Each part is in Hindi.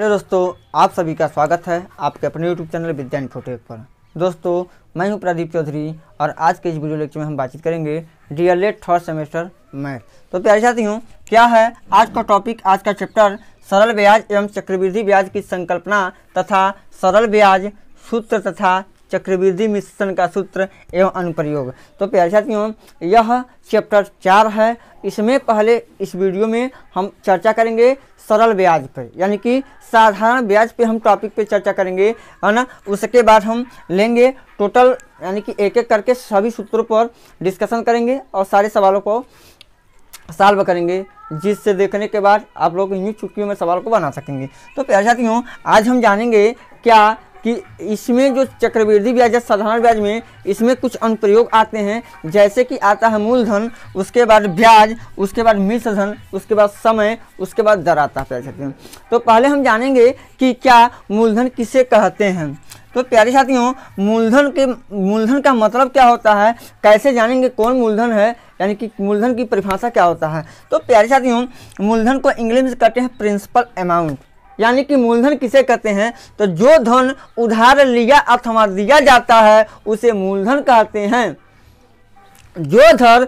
हेलो दोस्तों आप सभी का स्वागत है आपके अपने यूट्यूब चैनल विद्या इन्फोटेक पर दोस्तों मैं हूं प्रदीप चौधरी और आज के इस वीडियो लेक्चर में हम बातचीत करेंगे D El Ed third semester math तो प्यारे हूँ क्या है आज का टॉपिक आज का चैप्टर सरल ब्याज एवं चक्रवृद्धि ब्याज की संकल्पना तथा सरल ब्याज सूत्र तथा चक्रवृद्धि मिश्रण का सूत्र एवं अनुप्रयोग तो प्यारे साथियों यह चैप्टर चार है इसमें पहले इस वीडियो में हम चर्चा करेंगे सरल ब्याज पर यानी कि साधारण ब्याज पे हम टॉपिक पे चर्चा करेंगे है ना उसके बाद हम लेंगे टोटल यानी कि एक एक करके सभी सूत्रों पर डिस्कशन करेंगे और सारे सवालों को सॉल्व करेंगे जिससे देखने के बाद आप लोग इन्हीं चुटकियों में सवाल को बना सकेंगे तो प्यारे साथियों आज हम जानेंगे क्या कि इसमें जो चक्रवृद्धि ब्याज या साधारण ब्याज में इसमें कुछ अनुप्रयोग आते हैं जैसे कि आता है मूलधन उसके बाद ब्याज उसके बाद मिश्रधन उसके बाद समय उसके बाद दर आता है प्यारे हैं तो पहले हम जानेंगे कि क्या मूलधन किसे कहते हैं तो प्यारे साथियों मूलधन के मूलधन का मतलब क्या होता है कैसे जानेंगे कौन मूलधन है यानी कि मूलधन की परिभाषा क्या होता है तो प्यारे साथियों मूलधन को इंग्लिश में कहते हैं प्रिंसिपल अमाउंट यानी कि मूलधन किसे कहते हैं तो जो धन उधार लिया अथवा दिया जाता है उसे मूलधन कहते हैं जो धन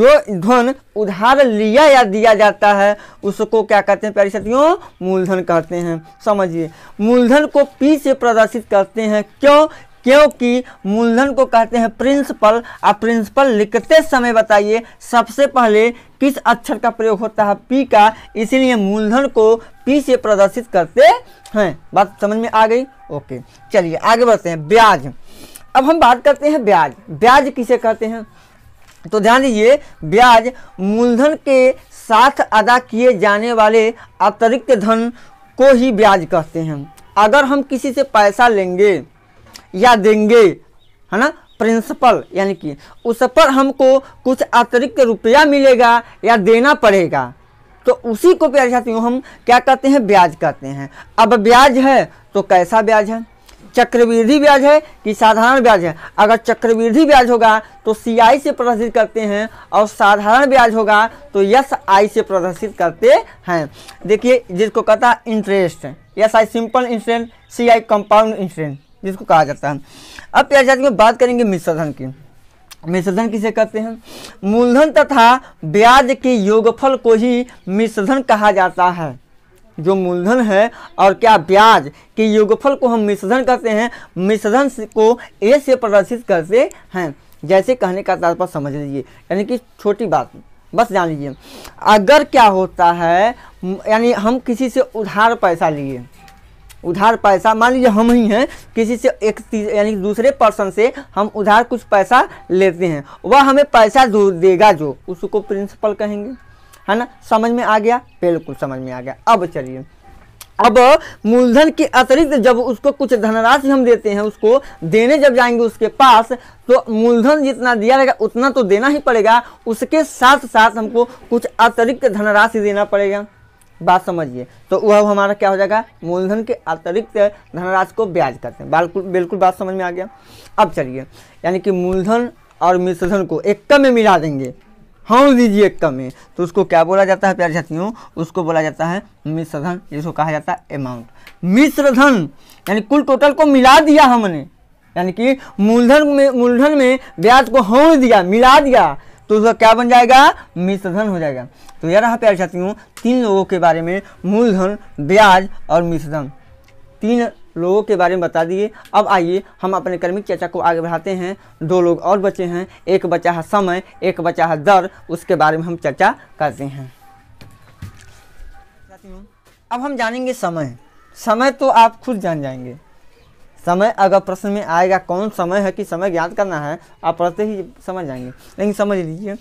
जो धन उधार लिया या दिया जाता है उसको क्या कहते हैं परिस्थितियों मूलधन कहते हैं समझिए मूलधन को पी से प्रदर्शित करते हैं क्यों क्योंकि मूलधन को कहते हैं प्रिंसिपल आप प्रिंसिपल लिखते समय बताइए सबसे पहले किस अक्षर का प्रयोग होता है पी का इसीलिए मूलधन को पी से प्रदर्शित करते हैं बात समझ में आ गई ओके चलिए आगे बढ़ते हैं ब्याज अब हम बात करते हैं ब्याज ब्याज किसे कहते हैं तो ध्यान दीजिए ब्याज मूलधन के साथ अदा किए जाने वाले अतिरिक्त धन को ही ब्याज कहते हैं अगर हम किसी से पैसा लेंगे या देंगे है ना प्रिंसिपल यानी कि उस पर हमको कुछ अतिरिक्त रुपया मिलेगा या देना पड़ेगा तो उसी को प्यारे साथियों हम क्या कहते हैं ब्याज कहते हैं अब ब्याज है तो कैसा ब्याज है चक्रवृद्धि ब्याज है कि साधारण ब्याज है अगर चक्रवृद्धि ब्याज होगा तो सी आई से प्रदर्शित करते हैं और साधारण ब्याज होगा तो यस आई से प्रदर्शित करते हैं देखिए जिसको कहता है interest S I simple interest C I compound interest जिसको कहा जाता है अब प्याजाद में बात करेंगे मिश्रधन की मिश्रधन किसे कहते हैं मूलधन तथा ब्याज के योगफल को ही मिश्रधन कहा जाता है जो मूलधन है और क्या ब्याज के योगफल को हम मिश्रधन कहते हैं मिश्रधन को ए से प्रदर्शित करते हैं जैसे कहने का तात्पर्य समझ लीजिए यानी कि छोटी बात बस जान लीजिए अगर क्या होता है यानी हम किसी से उधार पैसा लिए उधार पैसा मान लीजिए हम ही हैं किसी से एक यानी दूसरे पर्सन से हम उधार कुछ पैसा लेते हैं वह हमें पैसा जो देगा जो उसको प्रिंसिपल कहेंगे है ना समझ में आ गया बिल्कुल समझ में आ गया अब चलिए अब मूलधन के अतिरिक्त जब उसको कुछ धनराशि हम देते हैं उसको देने जब जाएंगे उसके पास तो मूलधन जितना दिया रहेगा उतना तो देना ही पड़ेगा उसके साथ साथ हमको कुछ अतिरिक्त धनराशि देना पड़ेगा बात समझिए तो वह हमारा क्या हो जाएगा मूलधन के अतिरिक्त धनराशि को ब्याज करते हैं बिल्कुल बिल्कुल बात समझ में आ गया अब चलिए यानी कि मूलधन और मिश्रधन को कम में मिला देंगे हाँ दीजिए एक में तो उसको क्या बोला जाता है प्यार साथियों उसको बोला जाता है मिश्रधन जिसको कहा जाता है अमाउंट मिश्रधन यानी कुल टोटल को मिला दिया हमने यानी कि मूलधन में मूलधन में ब्याज को हौड़ हाँ दिया मिला दिया तो उसका क्या बन जाएगा मिश्रधन हो जाएगा तो यार यहाँ प्यारे हूँ तीन लोगों के बारे में मूलधन ब्याज और मिश्रधन तीन लोगों के बारे में बता दिए अब आइए हम अपने कर्मिक चर्चा को आगे बढ़ाते हैं दो लोग और बचे हैं एक बचा है समय एक बचा है दर उसके बारे में हम चर्चा करते हैं अब हम जानेंगे समय समय तो आप खुद जान जाएंगे समय अगर प्रश्न में आएगा कौन समय है कि समय ज्ञात करना है आप पढ़ते ही समझ जाएंगे लेकिन समझ लीजिए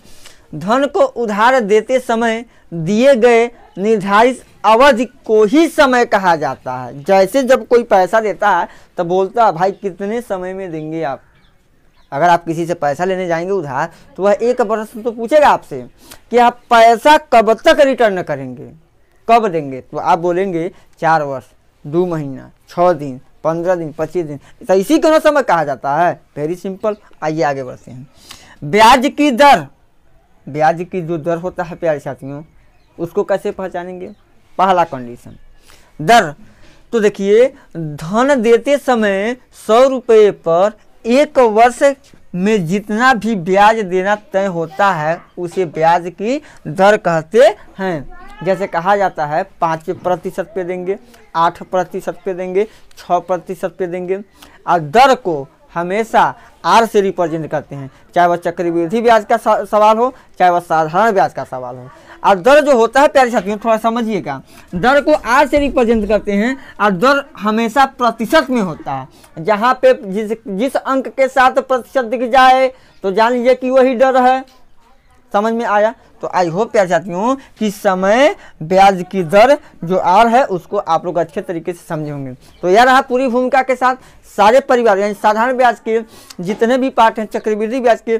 धन को उधार देते समय दिए गए निर्धारित अवधि को ही समय कहा जाता है जैसे जब कोई पैसा देता है तो बोलता है भाई कितने समय में देंगे आप अगर आप किसी से पैसा लेने जाएंगे उधार तो वह एक प्रश्न तो पूछेगा आपसे कि आप पैसा कब तक रिटर्न करेंगे कब देंगे तो आप बोलेंगे चार वर्ष दो महीना छः दिन पंद्रह दिन पच्चीस दिन तो इसी को समय कहा जाता है वेरी सिंपल आइए आगे बढ़ते हैं ब्याज की दर ब्याज की जो दर होता है प्यारे साथियों उसको कैसे पहचानेंगे पहला कंडीशन दर तो देखिए धन देते समय सौ रुपये पर एक वर्ष में जितना भी ब्याज देना तय होता है उसे ब्याज की दर कहते हैं जैसे कहा जाता है पाँच प्रतिशत पे देंगे आठ प्रतिशत पे देंगे छः प्रतिशत पे देंगे और दर को हमेशा आर से रिप्रेजेंट करते हैं चाहे वह चक्रवृद्धि ब्याज का सवाल हो चाहे वह साधारण ब्याज का सवाल हो और दर जो होता है प्यारे साथियों थोड़ा समझिएगा दर को आर से रिप्रेजेंट करते हैं और दर हमेशा प्रतिशत में होता है जहाँ पे जिस जिस अंक के साथ प्रतिशत दिख जाए तो जान लीजिए कि वही डर है समझ में आया तो आई होप प्यार चाहती हूँ कि समय ब्याज की दर जो आर है उसको आप लोग अच्छे तरीके से समझे होंगे तो यह रहा पूरी भूमिका के साथ सारे परिवार यानी साधारण ब्याज के जितने भी पार्ट हैं चक्रवृद्धि ब्याज के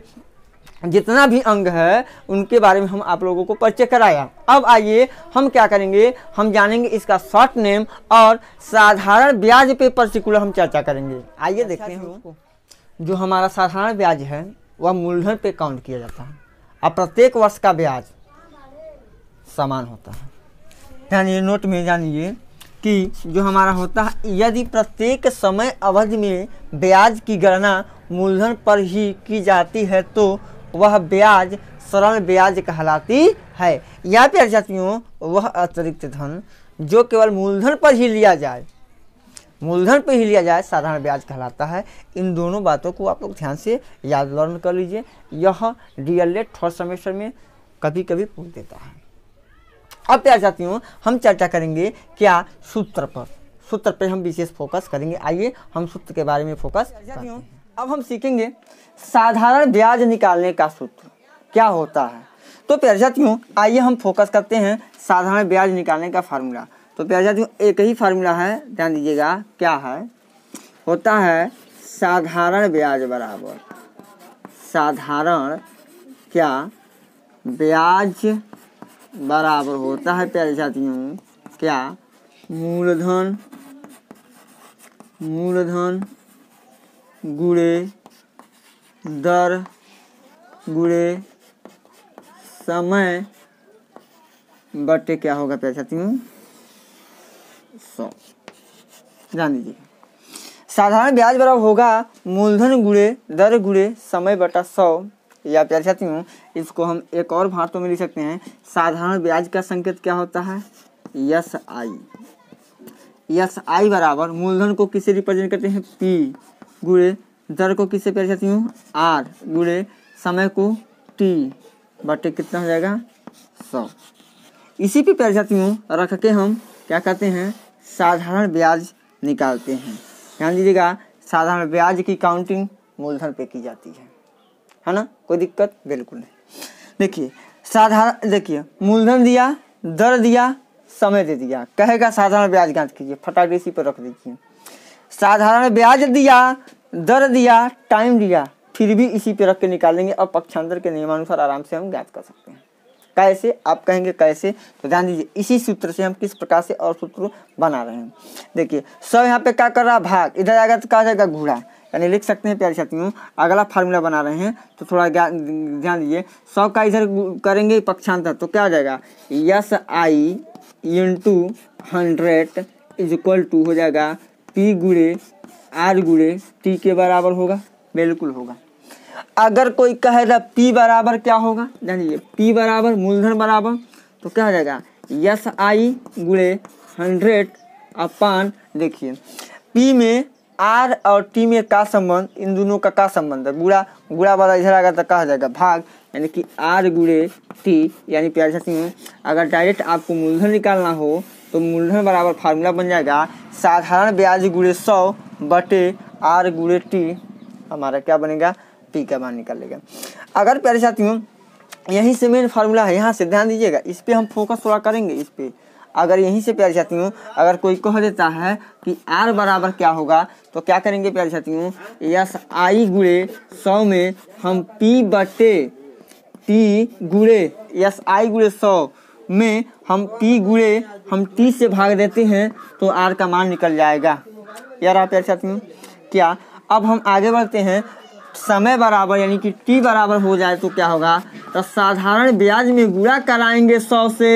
जितना भी अंग है उनके बारे में हम आप लोगों को परिचय कराया अब आइए हम क्या करेंगे हम जानेंगे इसका शॉर्ट नेम और साधारण ब्याज पे पर्टिकुलर हम चर्चा करेंगे आइए अच्छा, देखते हैं जो हमारा साधारण ब्याज है वह मूलधन पे काउंट किया जाता है और प्रत्येक वर्ष का ब्याज समान होता है ध्यान ये नोट में जानिए कि जो हमारा होता है यदि प्रत्येक समय अवधि में ब्याज की गणना मूलधन पर ही की जाती है तो वह ब्याज सरल ब्याज कहलाती है या फिर जातियों वह अतिरिक्त धन जो केवल मूलधन पर ही लिया जाए मूलधन पे ही लिया जाए साधारण ब्याज कहलाता है इन दोनों बातों को आप लोग ध्यान से याद लर्न कर लीजिए यह डीएलए एल थर्ड सेमेस्टर में कभी कभी पूछ देता है अब प्यार जाती हूँ हम चर्चा करेंगे क्या सूत्र पर सूत्र पर हम विशेष फोकस करेंगे आइए हम सूत्र के बारे में फोकस अब हम सीखेंगे साधारण ब्याज निकालने का सूत्र क्या होता है तो प्यार हूँ आइए हम फोकस करते हैं साधारण ब्याज निकालने का फार्मूला तो प्यारे साथियों एक ही फार्मूला है ध्यान दीजिएगा क्या है होता है साधारण ब्याज बराबर साधारण क्या ब्याज बराबर होता है प्यारे साथियों क्या मूलधन मूलधन गुड़े दर गुड़े समय बटे क्या होगा प्यारे साथियों सौ दीजिए साधारण ब्याज बराबर होगा मूलधन गुड़े दर गुड़े समय बटा सौ या प्यार चाहती हूँ इसको हम एक और भांतों में लिख सकते हैं साधारण ब्याज का संकेत क्या होता है यस आई यस आई बराबर मूलधन को किसे रिप्रेजेंट करते हैं पी गुड़े दर को किसे प्यार चाहती हूँ आर गुड़े समय को टी बटे कितना हो जाएगा सौ इसी पे प्यार चाहती हूँ रख के हम क्या कहते हैं साधारण ब्याज निकालते हैं ध्यान दीजिएगा साधारण ब्याज की काउंटिंग मूलधन पे की जाती है है ना कोई दिक्कत बिल्कुल नहीं देखिए साधारण देखिए मूलधन दिया दर दिया समय दे दिया कहेगा साधारण ब्याज ज्ञात कीजिए फटाफट इसी पर रख दीजिए साधारण ब्याज दिया दर दिया टाइम दिया फिर भी इसी पे रख के निकालेंगे अब पक्षांतर के नियमानुसार आराम से हम ज्ञात कर सकते हैं कैसे आप कहेंगे कैसे तो ध्यान दीजिए इसी सूत्र से हम किस प्रकार से और सूत्र बना रहे हैं देखिए सौ यहाँ पे क्या कर रहा भाग इधर आएगा तो कहा जाएगा घूड़ा यानी लिख सकते हैं प्यारे साथियों अगला फार्मूला बना रहे हैं तो थोड़ा ध्यान दीजिए सौ का इधर करेंगे पक्षांतर तो क्या हो जाएगा S I into hundred is equal to हो जाएगा पी गुड़े आर गुड़े टी के बराबर होगा बिल्कुल होगा अगर कोई कहे तो पी बराबर क्या होगा जान लीजिए पी बराबर मूलधन बराबर तो क्या हो जाएगा यस आई गुड़े हंड्रेड अपान देखिए पी में आर और टी में का संबंध इन दोनों का का संबंध है गुड़ा गुड़ा वाला इधर आएगा तो कहा जाएगा भाग यानी कि आर गुड़े टी यानी प्यार में अगर डायरेक्ट आपको मूलधन निकालना हो तो मूलधन बराबर फार्मूला बन जाएगा साधारण ब्याज गुड़े सौ बटे आर गुड़े टी हमारा क्या बनेगा पी का मान लेगा अगर प्यारे साथियों यहीं से मेन फार्मूला है यहाँ से ध्यान दीजिएगा इस पर हम फोकस थोड़ा करेंगे इस पर अगर यहीं से प्यारे साथियों अगर कोई कह देता है कि आर बराबर क्या होगा तो क्या करेंगे प्यारे साथियों यस आई गुड़े सौ में हम पी बटे टी गुड़े यस आई गुड़े सौ में हम पी गुड़े हम टी से भाग देते हैं तो आर का मान निकल जाएगा यार आप प्यारे साथियों क्या अब हम आगे बढ़ते हैं समय बराबर यानी कि टी बराबर हो जाए तो क्या होगा तो साधारण ब्याज में गुड़ा कराएंगे सौ से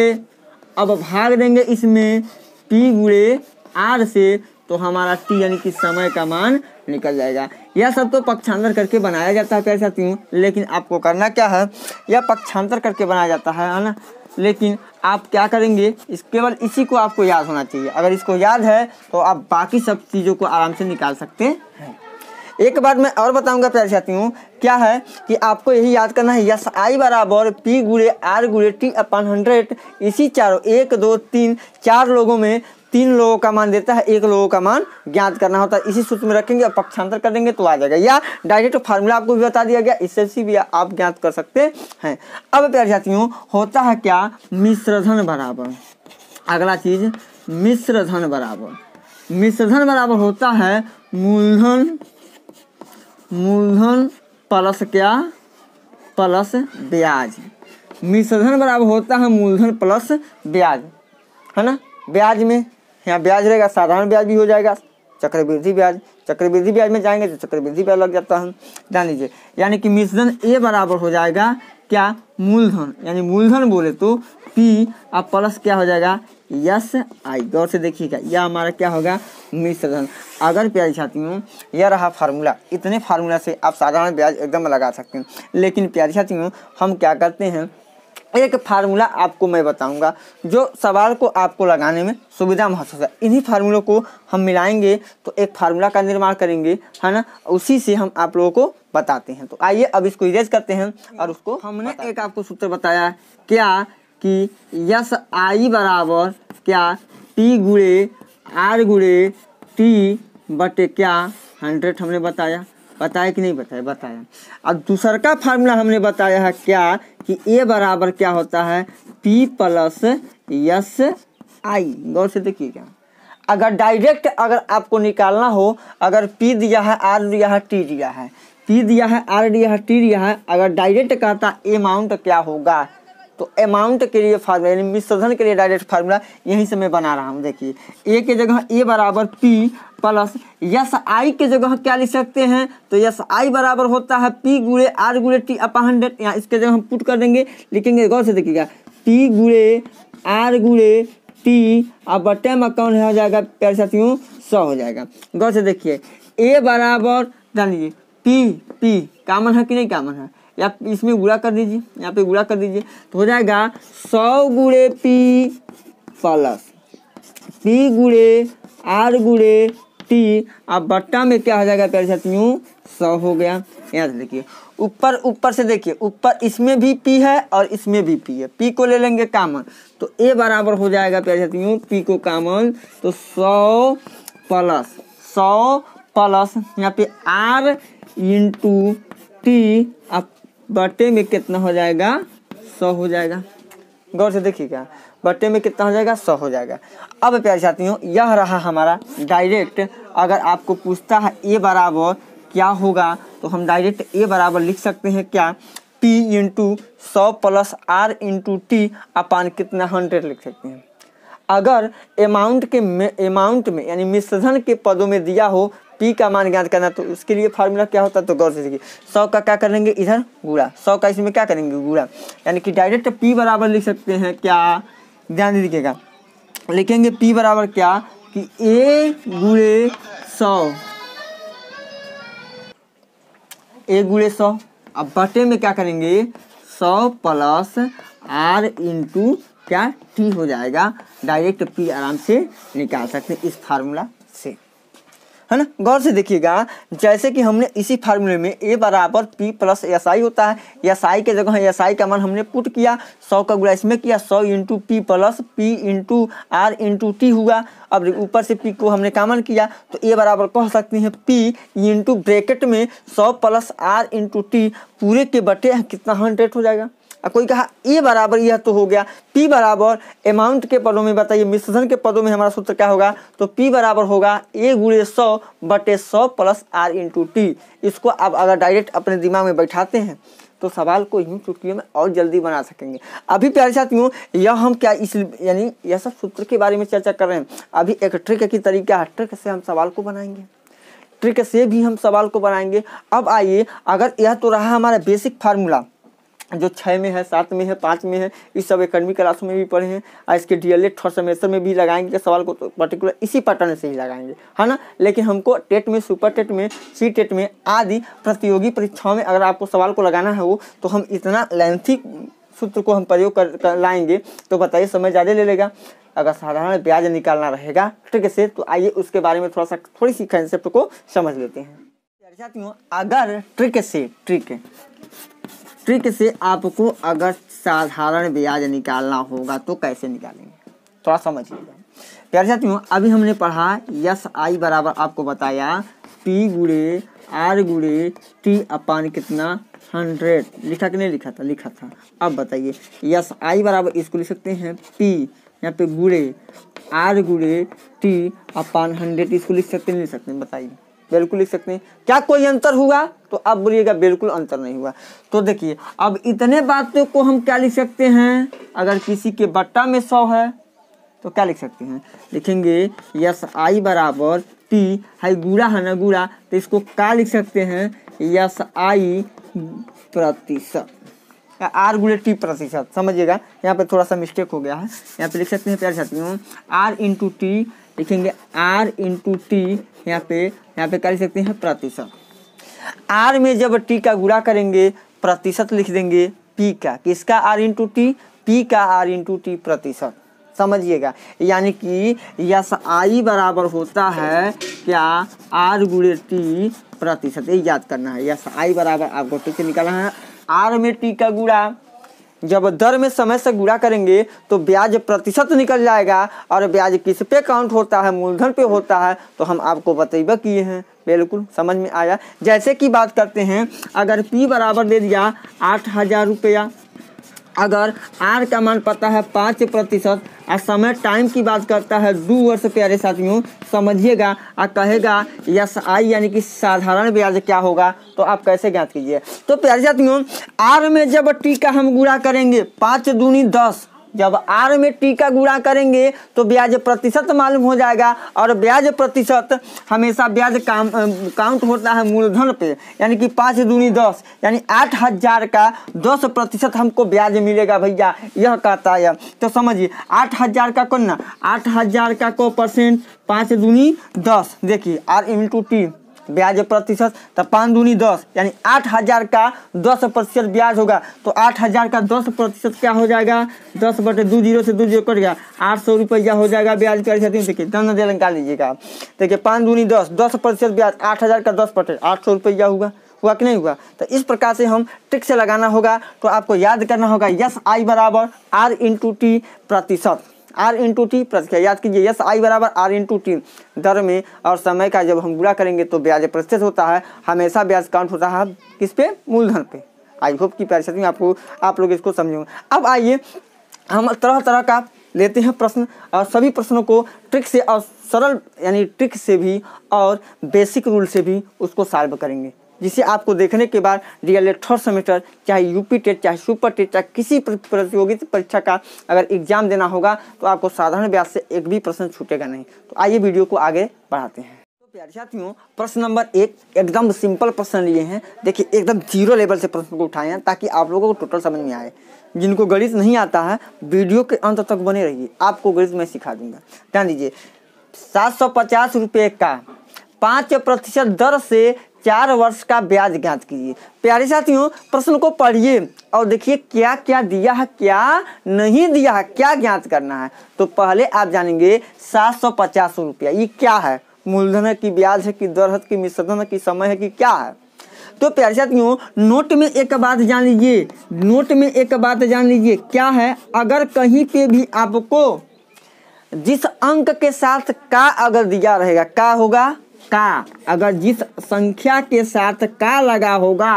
अब भाग देंगे इसमें टी गुड़े आर से तो हमारा टी यानी कि समय का मान निकल जाएगा यह सब तो पक्षांतर करके बनाया जाता है सकती हूँ लेकिन आपको करना क्या है यह पक्षांतर करके बनाया जाता है है ना लेकिन आप क्या करेंगे इस केवल इसी को आपको याद होना चाहिए अगर इसको याद है तो आप बाकी सब चीज़ों को आराम से निकाल सकते हैं एक बात मैं और बताऊंगा प्यारे हूँ क्या है कि आपको यही याद करना है यस आई बराबर पी गुड़े आर गुड़े टी अपन हंड्रेड इसी चारों एक दो तीन चार लोगों में तीन लोगों का मान देता है एक लोगों का मान ज्ञात करना होता है इसी सूत्र में रखेंगे और पक्षांतर कर देंगे तो आ जाएगा या डायरेक्ट फार्मूला आपको भी बता दिया गया इससे भी, आप ज्ञात कर सकते हैं अब प्यारे साथियों होता है क्या मिश्रधन बराबर अगला चीज मिश्रधन बराबर मिश्रधन बराबर होता है मूलधन मूलधन प्लस क्या प्लस ब्याज मिश्रधन बराबर होता है मूलधन प्लस ब्याज है ना ब्याज में यहाँ ब्याज रहेगा साधारण ब्याज भी हो जाएगा चक्रवृद्धि ब्याज चक्रवृद्धि ब्याज में जाएंगे तो चक्रवृद्धि ब्याज लग जाता है जान लीजिए यानी कि मिश्रण ए बराबर हो जाएगा क्या मूलधन यानी मूलधन बोले तो पी अब प्लस क्या हो जाएगा यस आई गौर से देखिएगा यह हमारा क्या होगा मिश्रधन अगर प्याज छातियों यह रहा फार्मूला इतने फार्मूला से आप साधारण ब्याज एकदम लगा सकते हैं लेकिन प्याज छातियों हम क्या करते हैं एक फार्मूला आपको मैं बताऊंगा जो सवाल को आपको लगाने में सुविधा महसूस है इन्हीं फार्मूलों को हम मिलाएंगे तो एक फार्मूला का निर्माण करेंगे है ना उसी से हम आप लोगों को बताते हैं तो आइए अब इसको इरेज करते हैं और उसको हमने एक आपको सूत्र बताया क्या कि यस आई बराबर क्या टी गुड़े आर गुड़े टी बटे क्या हंड्रेड हमने बताया बताया कि नहीं बताया बताया अब दूसर का फार्मूला हमने बताया है क्या कि ए बराबर क्या होता है पी प्लस यस आई गौर से देखिएगा अगर डायरेक्ट अगर आपको निकालना हो अगर पी दिया है आर दिया है टी दिया है पी दिया है आर दिया है टी दिया है अगर डायरेक्ट कहता अमाउंट क्या होगा तो अमाउंट के लिए फार्मूला यानी मिश्रण के लिए डायरेक्ट फार्मूला यहीं से मैं बना रहा हूँ देखिए ए के जगह ए बराबर पी प्लस यस आई के जगह क्या लिख सकते हैं तो यस आई बराबर होता है पी गुड़े आर गुड़े टी अपा हंड्रेड यहाँ इसके जगह हम पुट कर देंगे लिखेंगे गौर से देखिएगा पी गुड़े आर गुड़े टी अब टेम अकाउंट हो जाएगा प्यारे साथियों सौ हो जाएगा गौर से देखिए ए बराबर जानिए पी पी कामन है कि नहीं कामन है या इसमें गुड़ा कर दीजिए यहाँ पे गुड़ा कर दीजिए तो हो जाएगा सौ गुड़े पी प्लस पी गुड़े आर गुड़े टी अब बट्टा में क्या हो जाएगा प्यारे साथियों सौ हो गया यहाँ से देखिए ऊपर ऊपर से देखिए ऊपर इसमें भी पी है और इसमें भी पी है पी को ले लेंगे कामन तो ए बराबर हो जाएगा प्यारे साथियों पी को कामन तो सौ प्लस सौ प्लस यहाँ पे आर इंटू टी अब बटे में कितना हो जाएगा सौ हो जाएगा गौर से देखिएगा बटे में कितना हो जाएगा सौ हो जाएगा अब प्यारे साथियों यह रहा हमारा डायरेक्ट अगर आपको पूछता है ए बराबर क्या होगा तो हम डायरेक्ट ए बराबर लिख सकते हैं क्या टी इंटू सौ प्लस आर इंटू टी अपान कितना हंड्रेड लिख सकते हैं अगर अमाउंट के अमाउंट में यानी मिश्रधन के पदों में दिया हो पी का मान ज्ञात करना तो उसके लिए फार्मूला क्या होता है तो गौर से देखिए सौ का क्या करेंगे इधर गुड़ा सौ का इसमें क्या करेंगे गुड़ा यानी कि डायरेक्ट पी बराबर लिख सकते हैं क्या ध्यान दीजिएगा लिखेंगे पी बराबर क्या कि ए गुड़े सौ ए गुड़े सौ अब बटे में क्या करेंगे सौ प्लस आर इंटू क्या टी हो जाएगा डायरेक्ट पी आराम से निकाल सकते हैं इस फार्मूला से है ना गौर से देखिएगा जैसे कि हमने इसी फार्मूले में ए बराबर पी प्लस एस आई होता है एस आई के जगह एस आई का मान हमने पुट किया सौ का गुणा इसमें किया सौ into P plus P into R into T हुआ अब ऊपर से पी को हमने कामन किया तो ए बराबर कह सकते हैं पी इंटू ब्रैकेट में सौ प्लस आर इंटू टी पूरे के बटे कितना हंड्रेड हो जाएगा कोई कहा ए बराबर यह तो हो गया पी बराबर अमाउंट के पदों में बताइए मिश्रधन के पदों में हमारा सूत्र क्या होगा तो पी बराबर होगा ए गुड़े सौ बटे सौ प्लस आर इंटू टी इसको आप अगर डायरेक्ट अपने दिमाग में बैठाते हैं तो सवाल को ही चुटकियों में और जल्दी बना सकेंगे अभी प्यारे साथियों यह हम क्या इस यानी यह सब सूत्र के बारे में चर्चा कर रहे हैं अभी एक ट्रिक की तरीका है ट्रिक से हम सवाल को बनाएंगे ट्रिक से भी हम सवाल को बनाएंगे अब आइए अगर यह तो रहा हमारा बेसिक फार्मूला जो छः में है सात में है पाँच में है इस सब एकेडमी क्लासों में भी पढ़े हैं और इसके डी एल थर्ड सेमेस्टर में भी लगाएंगे सवाल को तो पर्टिकुलर इसी पैटर्न से ही लगाएंगे है ना लेकिन हमको टेट में सुपर टेट में सी टेट में आदि प्रतियोगी परीक्षाओं में अगर आपको सवाल को लगाना है वो तो हम इतना लेंथी सूत्र को हम प्रयोग कर, कर लाएंगे तो बताइए समय ज़्यादा ले लेगा अगर साधारण ब्याज निकालना रहेगा ठीक है से तो आइए उसके बारे में थोड़ा सा थोड़ी सी कंसेप्ट को समझ लेते हैं अगर ट्रिक से ट्रिक ट्रिक से आपको अगर साधारण ब्याज निकालना होगा तो कैसे निकालेंगे थोड़ा लीजिए प्यार साथियों अभी हमने पढ़ा यस आई बराबर आपको बताया पी गुड़े आर गुड़े टी अपान कितना हंड्रेड लिखा कि नहीं लिखा था लिखा था अब बताइए यस आई बराबर इसको लिख सकते हैं पी यहाँ पे गुड़े आर गुड़े टी अपान हंड्रेड इसको लिख सकते नहीं लिख सकते बताइए बिल्कुल लिख सकते हैं क्या कोई अंतर हुआ तो अब बोलिएगा बिल्कुल अंतर नहीं हुआ तो देखिए अब इतने बातों को हम क्या लिख सकते हैं अगर किसी के बट्टा में सौ है तो क्या लिख सकते हैं लिखेंगे यस आई बराबर टी है गुड़ा है ना गुड़ा तो इसको क्या लिख सकते हैं यस आई प्रतिशत आर टी प्रतिशत समझिएगा यहाँ पर थोड़ा सा मिस्टेक हो गया है यहाँ पे लिख सकते हैं प्यार छात्रियों आर इंटू टी लिखेंगे आर इंटू टी यहाँ पे यहाँ पे क्या सकते हैं प्रतिशत आर में जब टी का गुड़ा करेंगे प्रतिशत लिख देंगे पी का किसका आर इंटू टी पी का आर इंटू टी प्रतिशत समझिएगा यानी कि यस आई बराबर होता है क्या आर गुड़े टी प्रतिशत ये याद करना है यस आई बराबर आपको टी से निकालना है आर में टी का गुड़ा जब दर में समय से गुड़ा करेंगे तो ब्याज प्रतिशत निकल जाएगा और ब्याज किस पे काउंट होता है मूलधन पे होता है तो हम आपको बतेबा किए हैं बिल्कुल समझ में आया जैसे कि बात करते हैं अगर पी बराबर दे दिया आठ हज़ार रुपया अगर आर का मान पता है पाँच प्रतिशत और समय टाइम की बात करता है दो वर्ष प्यारे साथियों समझिएगा और कहेगा यस आई यानी कि साधारण ब्याज क्या होगा तो आप कैसे ज्ञात कीजिए तो प्यारे साथियों आर में जब टी का हम गुड़ा करेंगे पाँच दूनी दस जब आर में टी का गुणा करेंगे तो ब्याज प्रतिशत मालूम हो जाएगा और ब्याज प्रतिशत हमेशा ब्याज काम काउंट होता है मूलधन पे यानी कि पाँच दूनी दस यानी आठ हज़ार का दस प्रतिशत हमको ब्याज मिलेगा भैया यह कहता है तो समझिए आठ हज़ार का कौन ना आठ हज़ार का को परसेंट पाँच दूनी दस देखिए आर इंटू टी ब्याज प्रतिशत तो पाँच दूनी दस यानी आठ हज़ार का दस प्रतिशत ब्याज होगा तो आठ हज़ार का दस प्रतिशत क्या हो जाएगा दस बटे दो जीरो से दो जीरो कट गया आठ सौ रुपया हो जाएगा ब्याज प्याज छत्तीस देखिए दंड दे निकाल लीजिएगा देखिए पाँच दूनी दस दस प्रतिशत ब्याज आठ हज़ार का दस बटे आठ सौ रुपया हुआ हुआ कि नहीं हुआ तो इस प्रकार से हम ट्रिक से लगाना होगा तो आपको याद करना होगा यस आई बराबर आर इंटू टी प्रतिशत आर इंटू टी प्रतिशत याद कीजिए यस आई बराबर आर इंटू टी दर में और समय का जब हम बुरा करेंगे तो ब्याज प्रतिशत होता है हमेशा ब्याज काउंट होता है किस पे मूलधन पे आई होप की परिषद में आपको आप लोग इसको समझेंगे अब आइए हम तरह तरह का लेते हैं प्रश्न और सभी प्रश्नों को ट्रिक से और सरल यानी ट्रिक से भी और बेसिक रूल से भी उसको सॉल्व करेंगे जिसे आपको देखने के बाद रियल थर्ड सेमेस्टर चाहे यूपी टेट चाहे सुपर टेट चाहे किसी प्रतियोगिता परीक्षा का अगर एग्जाम देना होगा तो आपको साधारण ब्याज से एक भी प्रश्न छूटेगा नहीं तो आइए वीडियो को आगे बढ़ाते हैं तो प्यारे साथियों प्रश्न नंबर एक एकदम सिंपल प्रश्न लिए हैं देखिए एकदम जीरो लेवल से प्रश्न को उठाए हैं ताकि आप लोगों को टोटल समझ में आए जिनको गणित नहीं आता है वीडियो के अंत तक बने रहिए आपको गणित मैं सिखा दूंगा ध्यान दीजिए सात सौ पचास रुपये का पाँच प्रतिशत दर से चार वर्ष का ब्याज ज्ञात कीजिए प्यारे साथियों प्रश्न को पढ़िए और देखिए क्या क्या दिया है क्या नहीं दिया है क्या ज्ञात करना है तो पहले आप जानेंगे सात सौ पचास रुपया ये क्या है मूलधन है कि ब्याज है कि दर है कि मिश्रधन है कि समय है कि क्या है तो प्यारे साथियों नोट में एक बात जान लीजिए नोट में एक बात जान लीजिए क्या है अगर कहीं पे भी आपको जिस अंक के साथ का अगर दिया रहेगा का होगा का अगर जिस संख्या के साथ का लगा होगा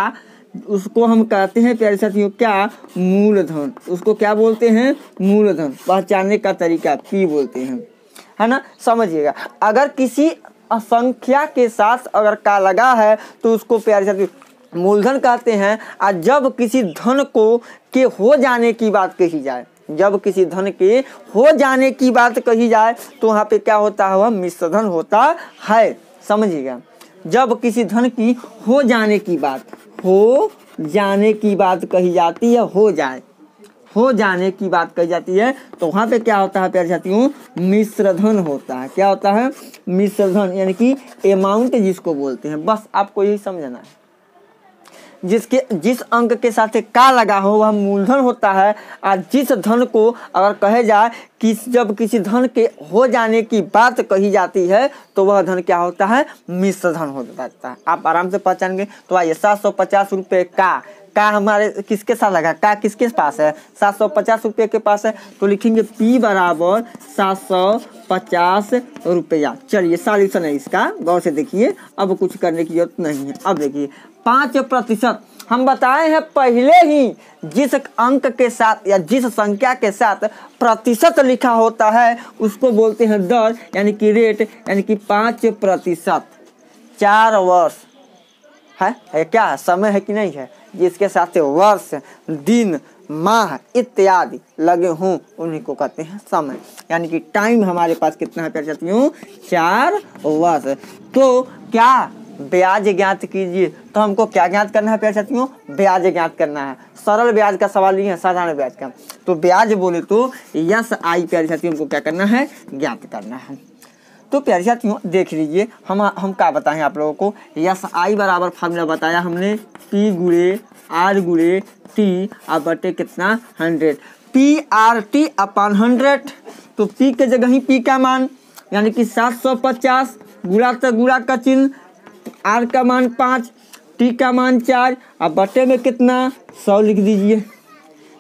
उसको हम कहते हैं प्यारे साथियों क्या मूलधन उसको क्या बोलते हैं मूलधन पहचानने का तरीका पी बोलते हैं है ना समझिएगा अगर किसी संख्या के साथ अगर का लगा है तो उसको प्यारे साथियों मूलधन कहते हैं और जब किसी धन को के हो जाने की बात कही जाए जब किसी धन के हो जाने की बात कही जाए तो वहाँ पे क्या होता है वह मिश्रधन होता है समझिएगा जब किसी धन की हो जाने की बात हो जाने की बात कही जाती है हो जाए हो जाने की बात कही जाती है तो वहाँ पे क्या होता है प्यार साथियों मिश्रधन होता है क्या होता है मिश्रधन यानी कि अमाउंट जिसको बोलते हैं बस आपको यही समझना है जिसके जिस अंक के साथ का लगा हो वह मूलधन होता है और जिस धन को अगर कहे जाए कि जब किसी धन के हो जाने की बात कही जाती है तो वह धन क्या होता है मिश्र धन हो जाता है आप आराम से गए तो आइए सात सौ पचास रुपये का का हमारे किसके साथ लगा का किसके पास है सात सौ पचास रुपये के पास है तो लिखेंगे पी बराबर सात सौ पचास रुपया चलिए सॉल्यूशन है इसका गौर से देखिए अब कुछ करने की जरूरत नहीं है अब देखिए पाँच प्रतिशत हम बताए हैं पहले ही जिस अंक के साथ या जिस संख्या के साथ प्रतिशत लिखा होता है उसको बोलते हैं दर यानी कि रेट यानी कि पाँच प्रतिशत चार वर्ष है, है क्या है समय है कि नहीं है जिसके साथ वर्ष दिन माह इत्यादि लगे हों उन्हीं को कहते हैं समय यानी कि टाइम हमारे पास कितना है प्यार चाहती हूँ चार वर्ष तो क्या ब्याज ज्ञात कीजिए तो हमको क्या ज्ञात करना है प्यार साथियों ब्याज ज्ञात करना है सरल ब्याज का सवाल नहीं है साधारण ब्याज का तो ब्याज बोले तो यस आई प्यार साथियों को क्या करना है ज्ञात करना है तो प्यारे साथियों देख लीजिए हम हम क्या बताएं आप लोगों को यस आई बराबर फार्मूला बताया हमने पी गुड़े आर गुड़े टी अब बटे कितना हंड्रेड पी आर टी अपन हंड्रेड तो पी के जगह ही पी का मान यानी कि सात सौ पचास गुड़ा से गुड़ा का चिन्ह आर का मान पाँच टी का मान चार अब बटे में कितना सौ लिख दीजिए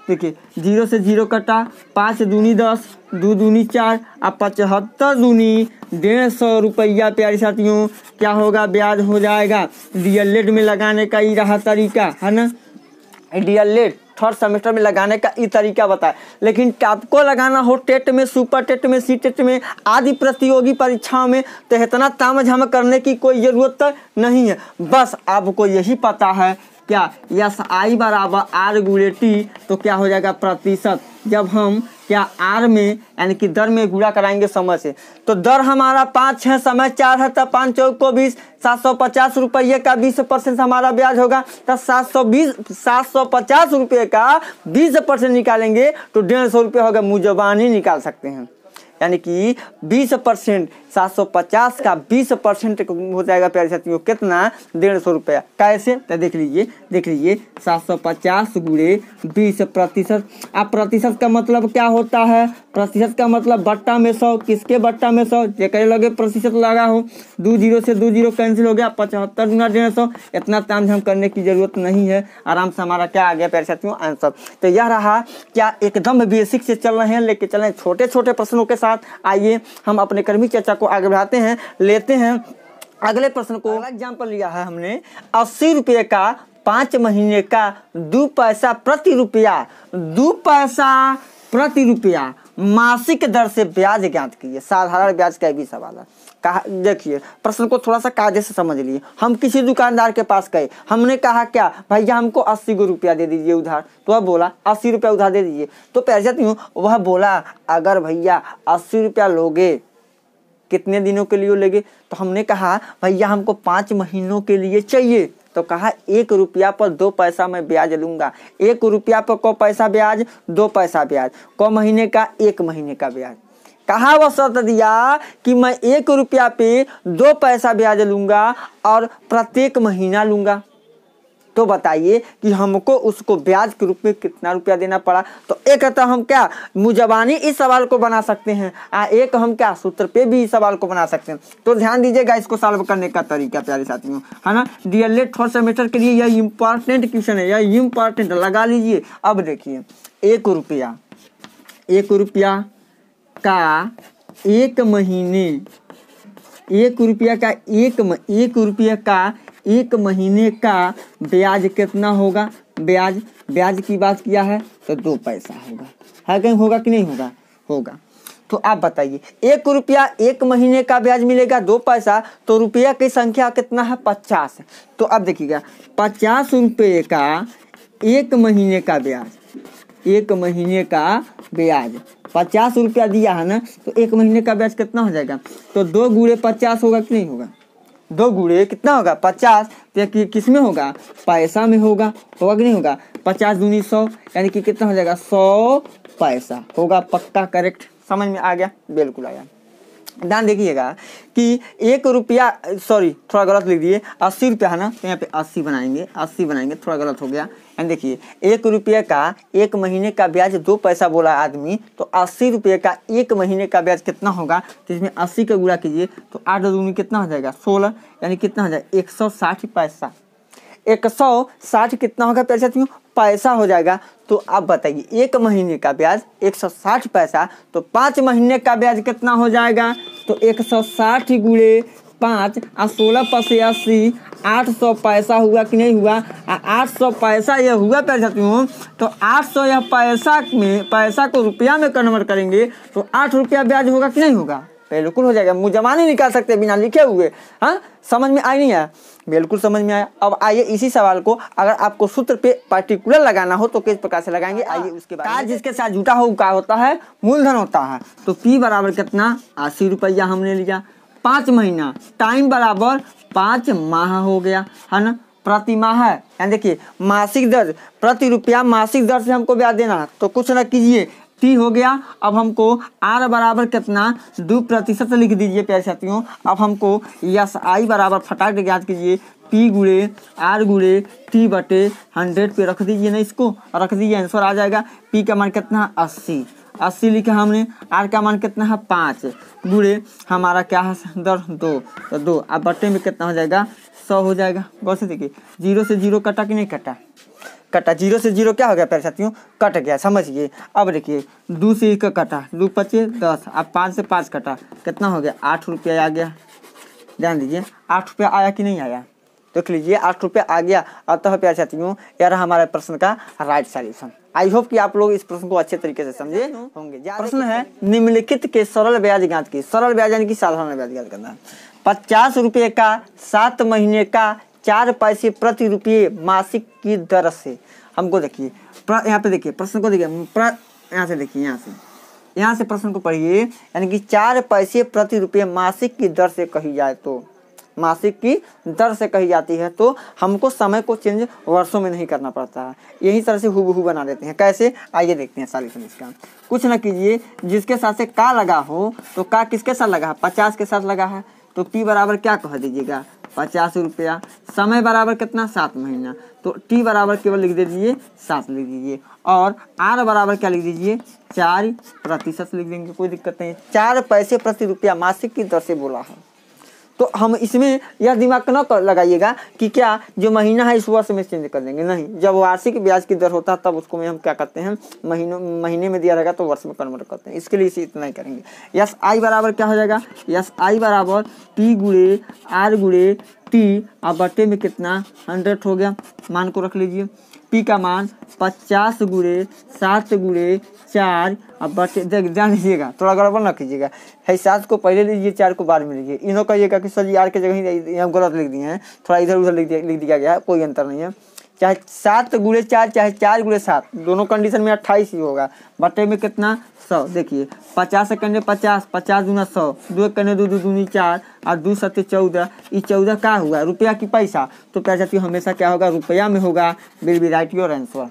देखिए जीरो से जीरो कटा पाँच दूनी दस दो दूनी चार अब पचहत्तर दूनी डेढ़ सौ रुपया प्यारे साथियों क्या होगा ब्याज हो जाएगा रियल में लगाने का ही रहा तरीका है ना डीएलएड थर्ड सेमेस्टर में लगाने का ये तरीका बताए लेकिन टापको लगाना हो टेट में सुपर टेट में सी टेट में आदि प्रतियोगी परीक्षाओं में तो इतना ताम झाम करने की कोई ज़रूरत तो नहीं है बस आपको यही पता है क्या यस आई बराबर आर गुड़े टी तो क्या हो जाएगा प्रतिशत जब हम या आर में यानी कि दर में गुड़ा कराएंगे समय से तो दर हमारा पाँच है समय चार है तो पाँच चौक को बीस सात सौ पचास रुपये का बीस परसेंट हमारा ब्याज होगा तो सात सौ बीस सात सौ पचास रुपये का बीस परसेंट निकालेंगे तो डेढ़ सौ रुपये होगा ही निकाल सकते हैं यानी कि 20 परसेंट सात का 20 परसेंट हो जाएगा प्यारे साथियों कितना डेढ़ सौ रुपया कैसे तो देख लीजिए देख लीजिए सात सौ पचास गुड़े बीस प्रतिशत अब प्रतिशत का मतलब क्या होता है प्रतिशत का मतलब बट्टा में सौ किसके बट्टा में सौ जैसे लगे प्रतिशत लगा हो दो जीरो से दो जीरो कैंसिल हो गया पचहत्तर गुना डेढ़ सौ इतना झाम करने की ज़रूरत नहीं है आराम से हमारा क्या आ गया प्यारे साथियों आंसर तो यह रहा क्या एकदम बेसिक से चल रहे हैं लेके चल रहे छोटे छोटे प्रश्नों के साथ साथ आइए हम अपने कर्मी चर्चा को आगे बढ़ाते हैं लेते हैं अगले प्रश्न को एग्जाम्पल लिया है हमने अस्सी रुपये का पाँच महीने का दो पैसा प्रति रुपया दो पैसा प्रति रुपया मासिक दर से ब्याज ज्ञात कीजिए साधारण ब्याज का भी सवाल है कहा देखिए प्रश्न को थोड़ा सा कायदे से समझ लिए हम किसी दुकानदार के पास गए हमने कहा क्या भैया हमको अस्सी को रुपया दे दीजिए उधार तो वह बोला अस्सी रुपया उधार दे दीजिए तो पैरजत हूँ वह बोला अगर भैया अस्सी रुपया लोगे कितने दिनों के लिए लेगे तो हमने कहा भैया हमको पाँच महीनों के लिए चाहिए तो कहा एक रुपया पर दो पैसा मैं ब्याज लूँगा एक रुपया पर को पैसा ब्याज दो पैसा ब्याज को महीने का एक महीने का ब्याज कहा वह शर्त दिया कि मैं एक रुपया पे दो पैसा ब्याज लूंगा और प्रत्येक महीना लूंगा तो बताइए कि हमको उसको ब्याज के रूप में कितना रुपया देना पड़ा तो एक तो हम क्या मुजबानी इस सवाल को बना सकते हैं आ एक हम क्या सूत्र पे भी इस सवाल को बना सकते हैं तो ध्यान दीजिएगा इसको सॉल्व करने का तरीका प्यारे साथियों है ना डी एल थर्ड सेमेस्टर के लिए यह इम्पॉर्टेंट क्वेश्चन है यह इम्पॉर्टेंट लगा लीजिए अब देखिए एक रुपया एक रुपया का एक महीने एक रुपया का एक म, एक रुपया का एक महीने का ब्याज कितना होगा ब्याज ब्याज की बात किया है तो दो पैसा होगा है कहीं होगा कि नहीं होगा होगा तो आप बताइए एक रुपया एक महीने का ब्याज मिलेगा दो पैसा तो रुपया की संख्या कितना है पचास तो अब देखिएगा पचास रुपये का एक महीने का ब्याज एक महीने का ब्याज पचास रुपया दिया है ना तो एक महीने का ब्याज कितना हो जाएगा तो दो गुड़े पचास होगा कि नहीं होगा दो गुड़े कितना होगा पचास तो कि, किस में होगा पैसा में होगा होगा कि नहीं होगा पचास दूनी सौ यानी कि कितना हो जाएगा सौ पैसा होगा पक्का करेक्ट समझ में आ गया बिल्कुल आया ध्यान देखिएगा कि एक रुपया सॉरी थोड़ा गलत लिख दिए अस्सी रुपया है ना तो यहाँ पे अस्सी बनाएंगे अस्सी बनाएंगे थोड़ा गलत हो गया एंड देखिए एक रुपये का एक महीने का ब्याज दो पैसा बोला आदमी तो अस्सी रुपये का एक महीने का ब्याज कितना होगा तो इसमें अस्सी का गुड़ा कीजिए तो आठ दूनी कितना हो जाएगा सोलह यानी कितना हो जाएगा एक सौ साठ पैसा एक सौ साठ कितना होगा प्यारे साथियों पैसा हो जाएगा तो आप बताइए एक महीने का ब्याज एक सौ साठ पैसा तो पाँच महीने का ब्याज कितना हो जाएगा तो एक सौ साठ गुड़े पाँच आ सोलह पसे अस्सी आठ सौ पैसा हुआ कि नहीं हुआ आठ सौ पैसा यह हुआ प्यारे साथियों तो आठ सौ यह पैसा में पैसा को रुपया में कन्वर्ट करेंगे तो आठ रुपया ब्याज होगा कि नहीं होगा बिल्कुल हो जाएगा मुजमा नहीं निकाल सकते बिना लिखे हुए हाँ समझ में आई नहीं आया बिल्कुल समझ में आया अब आइए इसी सवाल को अगर आपको सूत्र पे पार्टिकुलर लगाना हो तो किस प्रकार से लगाएंगे आइए हाँ। उसके बाद जिसके साथ जुटा हो क्या होता है मूलधन होता है तो पी बराबर कितना अस्सी रुपया हमने लिया पाँच महीना टाइम बराबर पाँच माह हो गया है ना प्रति माह है यानी देखिए मासिक दर प्रति रुपया मासिक दर से हमको ब्याज देना तो कुछ ना कीजिए टी हो गया अब हमको आर बराबर कितना दो प्रतिशत लिख दीजिए प्यारे साथियों अब हमको यस आई बराबर फटाक याद कीजिए पी गुड़े आर गुड़े टी बटे हंड्रेड पे रख दीजिए ना इसको रख दीजिए आंसर आ जाएगा पी का मान कितना अस्सी अस्सी लिखा हमने आर का मान कितना है पाँच गुड़े हमारा क्या है दर दो तो दो अब बटे में कितना हो जाएगा सौ हो जाएगा बस देखिए जीरो से जीरो कटा कि नहीं कटा कटा जीरो से जीरो क्या हो गया प्यारे साथियों कट गया समझिए अब देखिए दो से एक कटा दो पच्चीस दस अब पाँच से पाँच कटा कितना हो गया आठ रुपया आ गया ध्यान दीजिए आठ रुपया आया कि नहीं आया देख लीजिए आठ रुपया आ गया अब तो प्यारे साथियों यार हमारे प्रश्न का राइट सॉल्यूशन आई होप कि आप लोग इस प्रश्न को अच्छे तरीके से समझे होंगे प्रश्न है निम्नलिखित के सरल ब्याज ज्ञात की सरल ब्याज यानी कि साधारण ब्याज ज्ञात करना पचास रुपये का सात महीने का चार पैसे प्रति रुपये मासिक की दर से हमको देखिए यहाँ पे देखिए प्रश्न को देखिए यहाँ से देखिए यहाँ से यहाँ से प्रश्न को पढ़िए यानी कि चार पैसे प्रति रुपये मासिक की दर से कही जाए तो मासिक की दर से कही जाती है तो हमको समय को चेंज वर्षों में नहीं करना पड़ता है यही तरह से हु बना देते हैं कैसे आइए देखते हैं साली सॉल्यूशन का कुछ ना कीजिए जिसके साथ से का लगा हो तो का किसके साथ लगा है पचास के साथ लगा है तो पी बराबर क्या कह दीजिएगा पचास रुपया समय बराबर कितना सात महीना तो टी बराबर केवल लिख दीजिए सात लिख दीजिए और आर बराबर क्या लिख दीजिए चार प्रतिशत लिख देंगे कोई दिक्कत नहीं चार पैसे प्रति रुपया मासिक की दर से बोला है तो हम इसमें यह दिमाग न कर लगाइएगा कि क्या जो महीना है इस वर्ष में चेंज कर देंगे नहीं जब वार्षिक ब्याज की दर होता है तब उसको में हम क्या करते हैं महीनों महीने में दिया रहेगा तो वर्ष में कन्वर्ट करते हैं इसके लिए इसे इतना ही करेंगे यस आई बराबर क्या हो जाएगा यस आई बराबर टी गुड़े आर गुड़े टी और बटे में कितना हंड्रेड हो गया मान को रख लीजिए पी का मान पचास गुड़े सात गुड़े चार अब बटे देख ध्यान दीजिएगा थोड़ा गड़बड़ ना कीजिएगा है सात को पहले लीजिए चार को बाद में लीजिए इन्हों कहिएगा कि सर यार के जगह हम गलत लिख दिए हैं थोड़ा इधर उधर लिख दिया लिख दिया गया कोई अंतर नहीं है चाहे सात गुड़े चार चाहे चार गुड़े सात दोनों कंडीशन में अट्ठाईस ही होगा बटे में कितना सौ देखिए पचास कंडे पचास पचास दूना सौ दो कंडे दो दूनी चार और दो सत्य चौदह ये चौदह क्या हुआ रुपया की पैसा तो क्या की तो हमेशा क्या होगा रुपया में होगा will be right your answer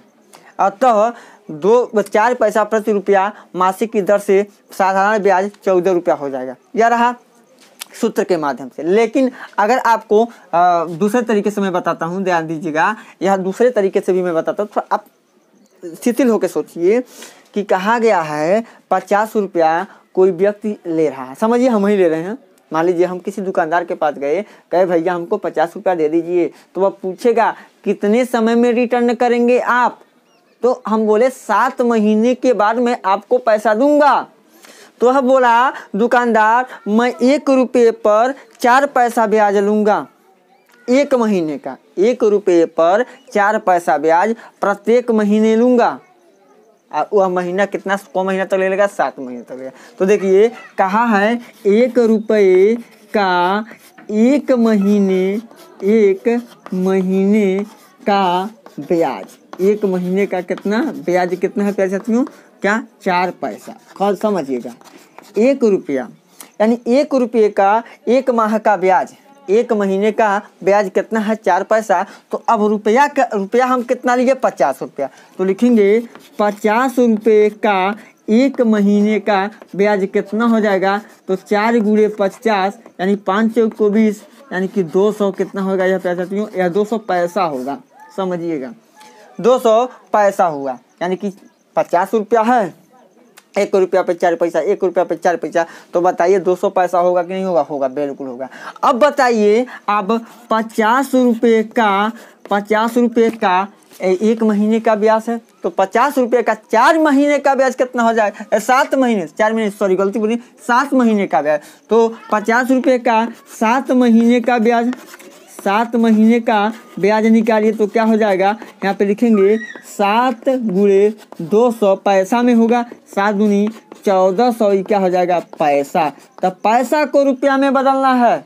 अतः दो चार पैसा प्रति रुपया मासिक की दर से साधारण ब्याज चौदह रुपया हो जाएगा यह रहा सूत्र के माध्यम से लेकिन अगर आपको आ, दूसरे तरीके से मैं बताता हूँ ध्यान दीजिएगा या दूसरे तरीके से भी मैं बताता हूँ थोड़ा आप शिथिल होकर सोचिए कि कहा गया है पचास रुपया कोई व्यक्ति ले रहा है समझिए हम ही ले रहे हैं मान लीजिए हम किसी दुकानदार के पास गए कहे भैया हमको पचास रुपया दे दीजिए तो वह पूछेगा कितने समय में रिटर्न करेंगे आप तो हम बोले सात महीने के बाद मैं आपको पैसा दूंगा तो वह बोला दुकानदार मैं एक रुपये पर चार पैसा ब्याज लूँगा एक महीने का एक रुपये पर चार पैसा ब्याज प्रत्येक महीने लूँगा और वह महीना कितना कौन महीना तक लेगा सात महीने तक लेगा तो देखिए कहा है एक रुपये का एक महीने एक महीने का ब्याज एक महीने का कितना ब्याज कितना है प्याज साथियों क्या चार पैसा खैर समझिएगा एक रुपया यानी एक रुपये का एक माह का ब्याज एक महीने का ब्याज कितना है चार पैसा तो अब रुपया का रुपया हम कितना लिए पचास रुपया तो लिखेंगे पचास रुपये का एक महीने का ब्याज कितना हो जाएगा तो चार गुड़े पचास यानी पाँच सौ को बीस यानी कि दो सौ कितना होगा यह पैसा क्यों तो या दो सौ पैसा होगा समझिएगा दो सौ पैसा हुआ यानी कि पचास रुपया है एक रुपया पे चार पैसा एक रुपया पे चार पैसा तो बताइए दो सौ पैसा होगा कि नहीं होगा होगा बिल्कुल होगा अब बताइए अब पचास रुपये का पचास रुपये का एक महीने का ब्याज है तो पचास रुपये का चार महीने का ब्याज कितना हो जाएगा सात महीने चार महीने सॉरी गलती बोली सात महीने का ब्याज तो पचास रुपये का सात महीने का ब्याज सात महीने का ब्याज निकालिए तो क्या हो जाएगा यहाँ पे लिखेंगे सात गुड़े दो सौ पैसा में होगा सात गुनी चौदह सौ क्या हो जाएगा पैसा तो पैसा को रुपया में बदलना है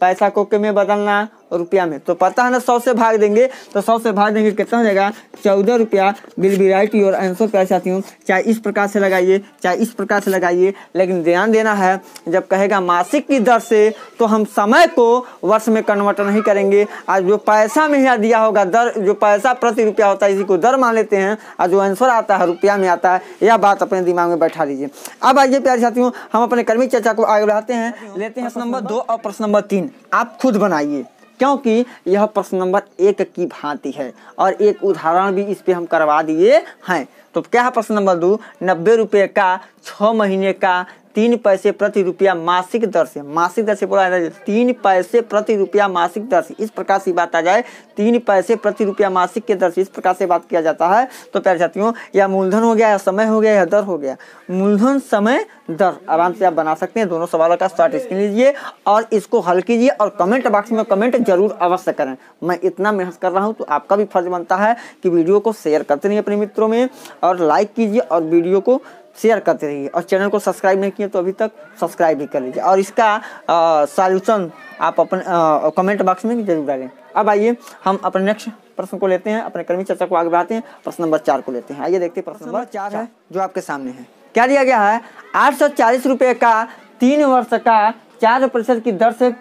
पैसा को के में बदलना रुपया में तो पता है ना सौ से भाग देंगे तो सौ से भाग देंगे कितना हो जाएगा चौदह रुपया will be right your answer प्यार चाहती हूँ चाहे इस प्रकार से लगाइए चाहे इस प्रकार से लगाइए लेकिन ध्यान देना है जब कहेगा मासिक की दर से तो हम समय को वर्ष में कन्वर्ट नहीं करेंगे आज जो पैसा में यहाँ दिया होगा दर जो पैसा प्रति रुपया होता है इसी को दर मान लेते हैं और जो आंसर आता है रुपया में आता है यह बात अपने दिमाग में बैठा लीजिए अब आइए प्यार चाहती हूँ हम अपने कर्मी चर्चा को आगे बढ़ाते हैं लेते हैं प्रश्न नंबर दो और प्रश्न नंबर तीन आप खुद बनाइए क्योंकि यह प्रश्न नंबर एक की भांति है और एक उदाहरण भी इस पर हम करवा दिए हैं तो क्या है प्रश्न नंबर दो नब्बे रुपये का छः महीने का तीन पैसे प्रति रुपया मासिक दर से मासिक दर से बोला जाए तीन पैसे प्रति रुपया मासिक दर से इस प्रकार से बात आ जाए तीन पैसे प्रति रुपया मासिक के दर से इस प्रकार से बात किया जाता है तो प्यार जातियों या मूलधन हो गया या समय हो गया या दर हो गया मूलधन समय दर आराम से आप बना सकते हैं दोनों सवालों का शॉर्ट स्क्रीन लीजिए और इसको हल कीजिए और कमेंट बॉक्स में कमेंट जरूर अवश्य करें मैं इतना मेहनत कर रहा हूँ तो आपका भी फर्ज बनता है कि वीडियो को शेयर करते रहिए अपने मित्रों में और लाइक कीजिए और वीडियो को शेयर करते रहिए और चैनल को सब्सक्राइब नहीं किए तो अभी तक सब्सक्राइब भी कर लीजिए और इसका सॉल्यूशन आप अपने कमेंट बॉक्स में जरूर डालें अब आइए हम अपने नेक्स्ट प्रश्न को लेते हैं अपने कर्मी चर्चा को आगे बढ़ाते हैं प्रश्न नंबर चार को लेते हैं आइए देखते हैं प्रश्न नंबर चार है जो आपके सामने है क्या दिया गया है आठ सौ चालीस रुपये का तीन वर्ष का चार प्रतिशत की दर से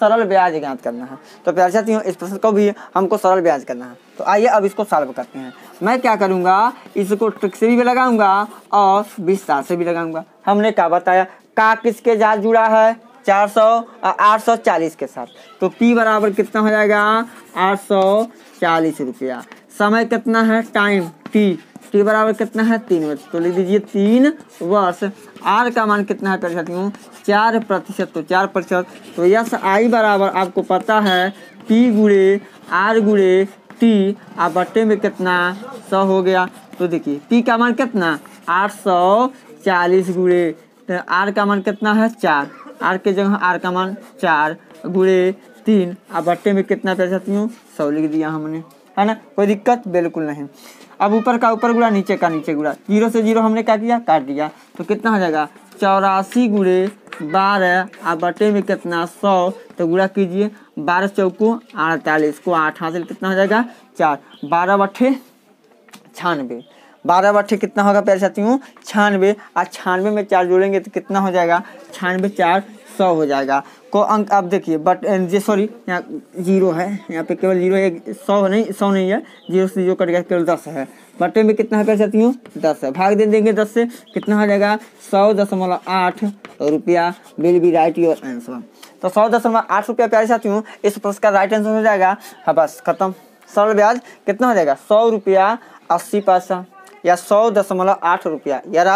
सरल ब्याज ज्ञात करना है तो प्यारे साथियों इस प्रश्न को भी हमको सरल ब्याज करना है तो आइए अब इसको सॉल्व करते हैं मैं क्या करूँगा इसको ट्रिक से भी लगाऊंगा और विस्तार से भी लगाऊंगा हमने क्या बताया का किसके जात जुड़ा है चार सौ आठ सौ चालीस के साथ तो पी बराबर कितना हो जाएगा आठ सौ चालीस रुपया समय कितना है टाइम टी टी बराबर कितना है तीन वर्ष तो लिख दीजिए तीन वर्ष आर का मान कितना है हूँ चार प्रतिशत तो चार प्रतिशत तो यस आई बराबर आपको पता है पी गुड़े आर गुड़े टी आप बट्टे में कितना सौ हो गया तो देखिए पी का मान कितना आठ सौ चालीस गुड़े तो आर का मान कितना है चार आर के जगह आर का मान चार गुड़े तीन आप बट्टे में कितना कर सकती हूँ सौ लिख दिया हमने है ना कोई दिक्कत बिल्कुल नहीं अब ऊपर का ऊपर गुड़ा नीचे का नीचे गुड़ा जीरो से जीरो हमने क्या किया काट दिया तो कितना हो जाएगा चौरासी गुड़े बारह और बटे में कितना सौ तो गुड़ा कीजिए बारह चौको अड़तालीस को आठ हासिल कितना हो जाएगा चार बारह बटे छानबे बारह बटे कितना होगा पैर साथियों छानवे और छानवे में चार जोड़ेंगे तो कितना हो जाएगा छानवे चार सौ हो जाएगा को अंक आप देखिए बट ये सॉरी यहाँ जीरो है यहाँ पे केवल जीरो एक सौ नहीं सौ नहीं है जीरो से जीरो कट गया केवल दस है बटे में कितना है सकती हूँ दस है भाग दे देंगे दस से कितना हो जाएगा सौ दशमलव आठ रुपया will be right your answer तो सौ दशमलव आठ रुपया सकती हूँ इस प्रश्न का राइट आंसर हो जाएगा हाँ बस खत्म सरल ब्याज कितना हो जाएगा सौ रुपया अस्सी पैसा या सौ दशमलव आठ रुपया यार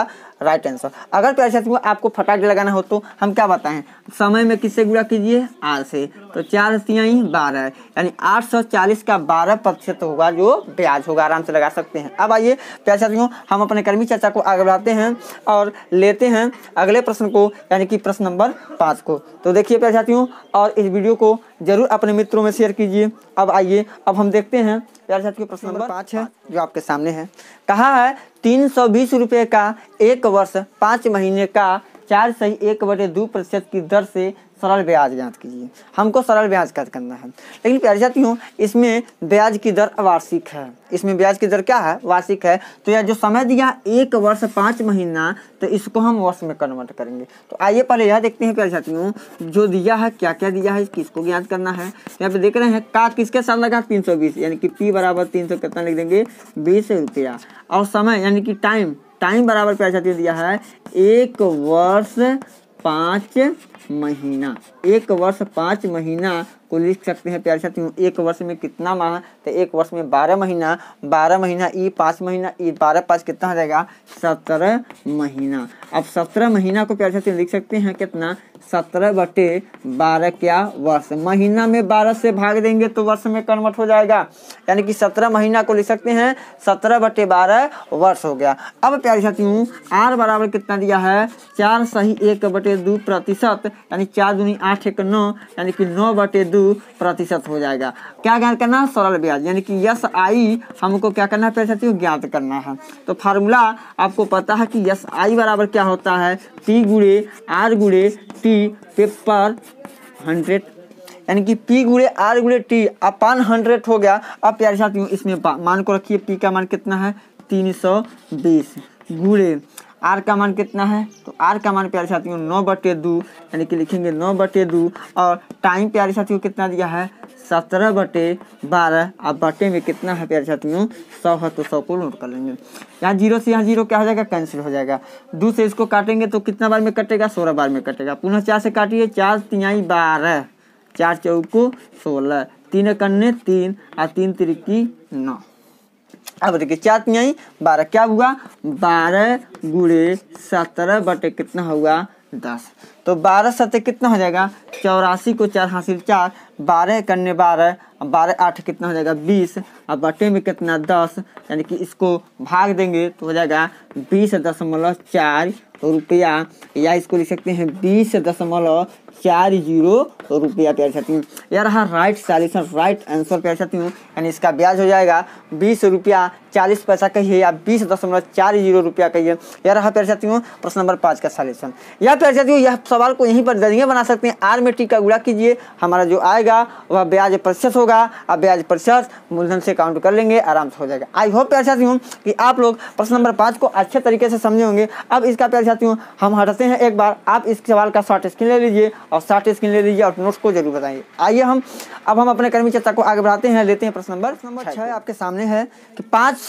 राइट आंसर अगर प्यारे साथियों आपको फटाक लगाना हो तो हम क्या बताएं समय में किससे गुणा कीजिए आर से तो चार हस्तियाँ बारह यानी आठ सौ चालीस का बारह प्रतिशत होगा जो ब्याज होगा आराम से लगा सकते हैं अब आइए प्यारे साथियों हम अपने कर्मी चर्चा को आगे बढ़ाते हैं और लेते हैं अगले प्रश्न को यानी कि प्रश्न नंबर पाँच को तो देखिए प्यारे साथियों और इस वीडियो को जरूर अपने मित्रों में शेयर कीजिए अब आइए अब हम देखते हैं प्यारे साथियों प्रश्न नंबर पाँच है जो आपके सामने है कहा है तीन सौ बीस रुपये का एक वर्ष पाँच महीने का चार सही एक बटे दो प्रतिशत की दर से सरल ब्याज ज्ञात कीजिए हमको सरल ब्याज ज्ञात करना है लेकिन प्यारे साथियों इसमें ब्याज की दर वार्षिक है इसमें ब्याज की दर क्या है वार्षिक है तो यह जो समय दिया एक वर्ष पाँच महीना तो इसको हम वर्ष में कन्वर्ट करेंगे तो आइए पहले यह देखते हैं प्यारे साथियों जो दिया है क्या क्या दिया है किसको ज्ञात करना है यहाँ पे देख रहे हैं का किसके साथ लगा तीन सौ बीस यानी कि पी बराबर तीन सौ कितना लिख देंगे बीस रुपया और समय यानी कि टाइम टाइम बराबर प्यारे साथियों दिया है एक वर्ष पाँच महीना एक वर्ष पाँच महीना को लिख सकते हैं प्यारे साथियों एक वर्ष में कितना माह तो एक वर्ष में बारह महीना बारह महीना ई पाँच महीना ई बारह पाँच कितना हो जाएगा सत्रह महीना अब सत्रह महीना को प्यारे साथियों लिख सकते हैं कितना सत्रह बटे बारह क्या वर्ष महीना में बारह से भाग देंगे तो वर्ष में कन्वर्ट हो जाएगा यानी कि सत्रह महीना को लिख सकते हैं सत्रह बटे बारह वर्ष हो गया अब प्यारे साथियों आर बराबर कितना दिया है चार सही एक बटे दो प्रतिशत यानी चार दूनी आठ एक नौ यानी कि नौ बटे दो प्रतिशत हो जाएगा क्या ज्ञान करना है सरल ब्याज यानी कि यस आई हमको क्या करना है प्रतिशत ज्ञात करना है तो फार्मूला आपको पता है कि यस आई बराबर क्या होता है टी गुड़े आर गुड़े टी पेपर हंड्रेड यानी कि पी गुड़े आर गुड़े टी अपान हंड्रेड हो गया अब प्यारे साथ इसमें मान को रखिए पी का मान कितना है तीन सौ बीस गुड़े आर का मान कितना है तो आर का मान प्यारे साथियों नौ बटे दो यानी कि लिखेंगे नौ बटे दो और टाइम प्यारे साथियों कितना दिया है सत्रह बटे बारह अब बटे में कितना है प्यारे साथियों सौ है तो सौ को नोट कर लेंगे यहाँ जीरो से यहाँ जीरो क्या हो जाएगा कैंसिल हो जाएगा दो से इसको काटेंगे तो कितना बार में कटेगा सोलह बार में कटेगा पुनः चार से काटिए चार तिहाई बारह चार चौको सोलह तीन कन्ने तीन और तीन तिरकी नौ अब देखिए चार तीन बारह क्या हुआ बारह गुड़े सत्रह बटे कितना हुआ दस तो बारह सतह कितना हो जाएगा चौरासी को चार हासिल चार बारह करने बारह बारह आठ कितना हो जाएगा बीस और बटे में कितना दस यानी कि इसको भाग देंगे तो हो जाएगा बीस दशमलव चार रुपया या इसको लिख सकते हैं बीस दशमलव चार जीरो रुपया प्यार चाहती हूँ यह रहा राइट सॉल्यूशन राइट आंसर प्यार चाहती हूँ यानी इसका ब्याज हो जाएगा बीस रुपया चालीस पैसा कहिए या बीस दशमलव चार जीरो रुपया कहिए यह रहा प्यार चाहती हूँ प्रश्न नंबर पाँच का सॉल्यूशन या प्यार चाहती हूँ यह सवाल को यहीं पर जरिए बना सकते हैं आर में टीका गुड़ा कीजिए हमारा जो आएगा जाएगा वह ब्याज प्रतिशत होगा अब ब्याज प्रतिशत मूलधन से काउंट कर लेंगे आराम से हो जाएगा आई होप प्यार साथियों कि आप लोग प्रश्न नंबर पाँच को अच्छे तरीके से समझे होंगे अब इसका प्यार साथियों हम हटते हैं एक बार आप इस सवाल का शॉर्ट स्क्रीन ले लीजिए और शॉर्ट स्क्रीन ले लीजिए और नोट्स को जरूर बताइए आइए हम अब हम अपने कर्मी चर्चा को आगे बढ़ाते हैं लेते हैं प्रश्न नंबर नंबर छः आपके सामने है कि पाँच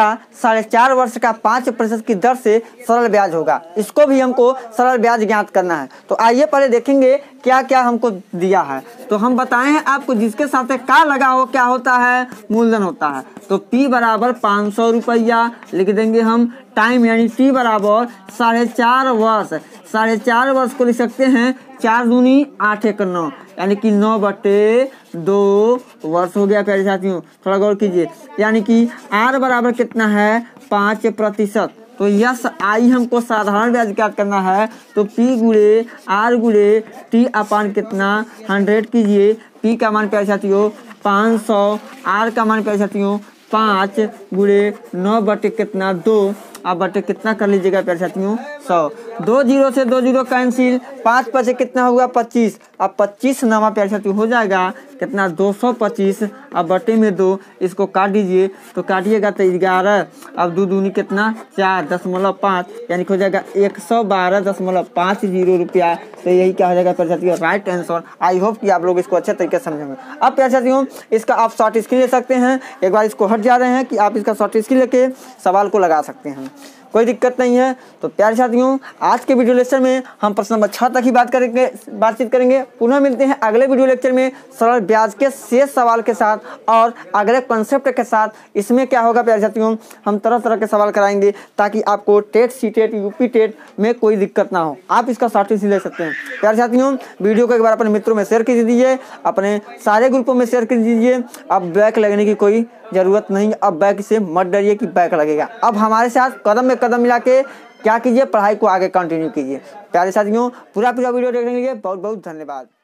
का साढ़े वर्ष का पाँच की दर से सरल ब्याज होगा इसको भी हमको सरल ब्याज ज्ञात करना है तो आइए पहले देखेंगे क्या क्या हमको दिया है तो हम बताए हैं आपको जिसके साथ का लगा हो क्या होता है मूलधन होता है तो पी बराबर पाँच सौ रुपया लिख देंगे हम टाइम यानी T बराबर साढ़े चार वर्ष साढ़े चार वर्ष को लिख सकते हैं चार दूनी आठ एक नौ यानी कि नौ बटे दो वर्ष हो गया प्यारे साथियों थोड़ा गौर कीजिए यानी कि आर बराबर कितना है पाँच प्रतिशत तो यस आई हमको साधारण ब्याज क्या करना है तो पी गुड़े आर गुड़े टी अपान कितना हंड्रेड कीजिए पी का मान चाहती हो पाँच सौ आर का मान चाहती साथियों पाँच गुड़े नौ बटे कितना दो आप बटे कितना कर लीजिएगा साथी साथियों सौ दो जीरो से दो जीरो कैंसिल पाँच पचे कितना होगा पच्चीस अब पच्चीस नवा प्यार साथियों हो जाएगा कितना 225 अब बटे में दो इसको काट दीजिए तो काटिएगा तो ग्यारह अब दो दूनी कितना चार दशमलव पाँच यानी हो जाएगा एक सौ बारह दशमलव पाँच जीरो रुपया तो यही क्या हो जाएगा प्रजातियों राइट आंसर आई होप कि आप लोग इसको अच्छे तरीके से समझेंगे अब हूँ इसका आप शॉर्ट स्क्रीन ले सकते हैं एक बार इसको हट जा रहे हैं कि आप इसका शॉर्ट स्क्रीन लेके सवाल को लगा सकते हैं कोई दिक्कत नहीं है तो प्यारे साथियों आज के वीडियो लेक्चर में हम प्रश्न नंबर छः तक ही बात करेंगे बातचीत करेंगे पुनः मिलते हैं अगले वीडियो लेक्चर में सरल ब्याज के शेष सवाल के साथ और अगले कॉन्सेप्ट के साथ इसमें क्या होगा प्यारे साथियों हम तरह तरह के सवाल कराएंगे ताकि आपको TET C TET UP TET में कोई दिक्कत ना हो आप इसका शॉर्टेज ले सकते हैं प्यारे साथियों वीडियो को एक बार अपने मित्रों में शेयर कर दीजिए अपने सारे ग्रुपों में शेयर कर दीजिए अब ब्लैक लगने की कोई ज़रूरत नहीं अब बैक से मत डरिए कि बैक लगेगा अब हमारे साथ कदम में कदम मिला के क्या कीजिए पढ़ाई को आगे कंटिन्यू कीजिए प्यारे साथियों पूरा पूरा वीडियो देखने के लिए बहुत बहुत धन्यवाद